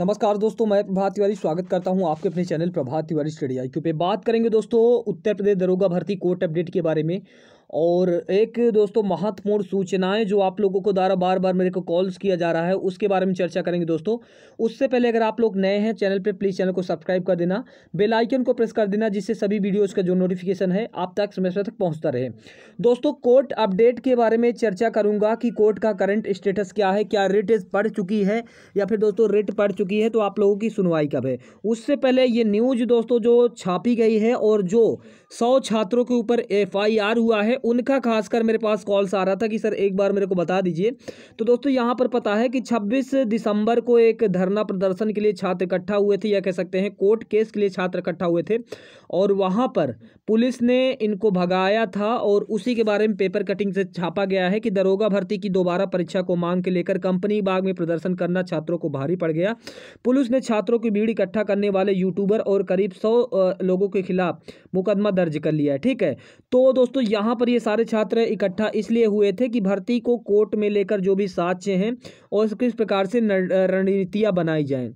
नमस्कार दोस्तों मैं प्रभात तिवारी स्वागत करता हूं आपके अपने channel Prabhat Tiwari study I पे बात करेंगे दोस्तों उत्तर प्रदेश दरोगा भर्ती कोर्ट अपडेट के बारे में और एक दोस्तों महत्वपूर्ण सूचनाएं जो आप लोगों को द्वारा बार बार मेरे को कॉल्स किया जा रहा है उसके बारे में चर्चा करेंगे दोस्तों उससे पहले अगर आप लोग नए हैं चैनल पर प्लीज़ चैनल को सब्सक्राइब कर देना बेलाइकन को प्रेस कर देना जिससे सभी वीडियोज़ का जो नोटिफिकेशन है आप तक समय समय तक पहुँचता रहे दोस्तों कोर्ट अपडेट के बारे में चर्चा करूँगा कि कोर्ट का करंट स्टेटस क्या है क्या रेट पड़ चुकी है या फिर दोस्तों रेट पड़ चुकी है तो आप लोगों की सुनवाई कब है उससे पहले ये न्यूज़ दोस्तों जो छापी गई है और जो सौ छात्रों के ऊपर एफ हुआ है में उनका खासकर मेरे पास कॉल्स आ रहा था कि सर एक बार मेरे को बता दीजिए तो दोस्तों यहाँ पर पता है कि 26 दिसंबर को एक धरना प्रदर्शन के लिए छात्र इकट्ठा हुए थे या कह सकते हैं कोर्ट केस के लिए छात्र इकट्ठा हुए थे और वहाँ पर पुलिस ने इनको भगाया था और उसी के बारे में पेपर कटिंग से छापा गया है कि दरोगा भर्ती की दोबारा परीक्षा को मांग के लेकर कंपनी बाग में प्रदर्शन करना छात्रों को भारी पड़ गया पुलिस ने छात्रों की भीड़ इकट्ठा करने वाले यूट्यूबर और करीब सौ लोगों के खिलाफ मुकदमा दर्ज कर लिया है ठीक है तो दोस्तों यहाँ पर पर ये सारे छात्र इकट्ठा इसलिए हुए थे कि भर्ती को कोर्ट में लेकर जो भी साक्ष्य हैं और किस प्रकार से रणनीतियाँ बनाई जाएँ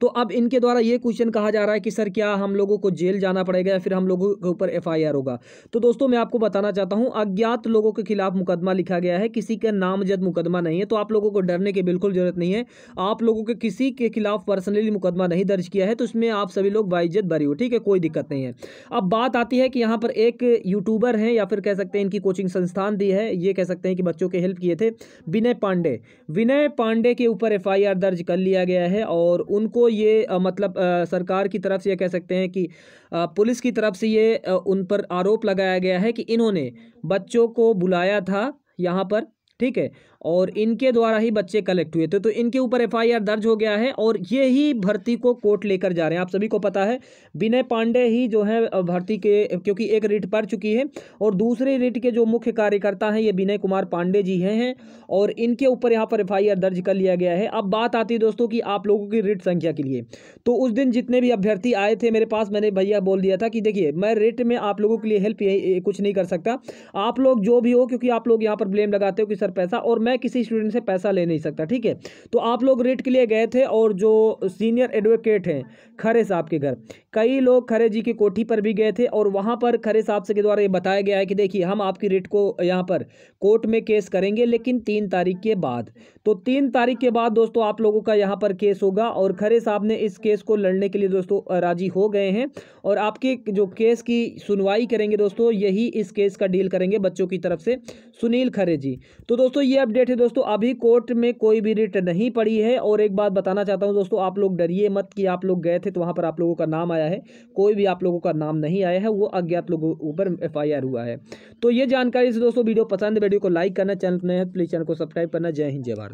तो अब इनके द्वारा ये क्वेश्चन कहा जा रहा है कि सर क्या हम लोगों को जेल जाना पड़ेगा या फिर हम लोगों के ऊपर एफ होगा तो दोस्तों मैं आपको बताना चाहता हूँ अज्ञात लोगों के खिलाफ मुकदमा लिखा गया है किसी का नामजद मुकदमा नहीं है तो आप लोगों को डरने की बिल्कुल जरूरत नहीं है आप लोगों के किसी के खिलाफ पर्सनली मुकदमा नहीं दर्ज किया है तो इसमें आप सभी लोग बाइज्जत भरी हो ठीक है कोई दिक्कत नहीं है अब बात आती है कि यहाँ पर एक यूट्यूबर हैं या फिर कह सकते हैं इनकी कोचिंग संस्थान दी है ये कह सकते हैं कि बच्चों के हेल्प किए थे विनय पांडे विनय पांडे के ऊपर एफ दर्ज कर लिया गया है और उनको ये आ, मतलब आ, सरकार की तरफ से ये कह सकते हैं कि आ, पुलिस की तरफ से ये आ, उन पर आरोप लगाया गया है कि इन्होंने बच्चों को बुलाया था यहाँ पर ठीक है और इनके द्वारा ही बच्चे कलेक्ट हुए थे तो इनके ऊपर एफआईआर दर्ज हो गया है और ये ही भर्ती को कोर्ट लेकर जा रहे हैं आप सभी को पता है विनय पांडे ही जो है भर्ती के क्योंकि एक रिट पड़ चुकी है और दूसरे रिट के जो मुख्य कार्यकर्ता हैं ये विनय कुमार पांडे जी हैं और इनके ऊपर यहाँ पर एफ दर्ज कर लिया गया है अब बात आती है दोस्तों की आप लोगों की रिट संख्या के लिए तो उस दिन जितने भी अभ्यर्थी आए थे मेरे पास मैंने भैया बोल दिया था कि देखिए मैं रिट में आप लोगों के लिए हेल्प कुछ नहीं कर सकता आप लोग जो भी हो क्योंकि आप लोग यहाँ पर ब्लेम लगाते हो कि सर पैसा और मैं मैं किसी स्टूडेंट से पैसा ले नहीं सकता ठीक है तो आप लोग रेट के लिए गए थे और जो सीनियर एडवोकेट हैं खरे साहब के घर कई लोग खरे जी की कोठी पर भी गए थे और वहाँ पर खरे साहब से के द्वारा ये बताया गया है कि देखिए हम आपकी रेट को यहाँ पर कोर्ट में केस करेंगे लेकिन तीन तारीख के बाद तो तीन तारीख के बाद दोस्तों आप लोगों का यहाँ पर केस होगा और खरे साहब ने इस केस को लड़ने के लिए दोस्तों राजी हो गए हैं और आपके जो केस की सुनवाई करेंगे दोस्तों यही इस केस का डील करेंगे बच्चों की तरफ से सुनील खरे जी तो दोस्तों ये अपडेट है दोस्तों अभी कोर्ट में कोई भी रिट नहीं पड़ी है और एक बात बताना चाहता हूँ दोस्तों आप लोग डरिए मत कि आप लोग गए थे तो वहाँ पर आप लोगों का नाम आया है कोई भी आप लोगों का नाम नहीं आया है वो अज्ञात लोगों ऊपर एफ हुआ है तो ये जानकारी से दोस्तों वीडियो पसंद वीडियो को लाइक करना चैनल नए तो प्लीज़ चैनल को सब्सक्राइब करना जय हिंद जय भारत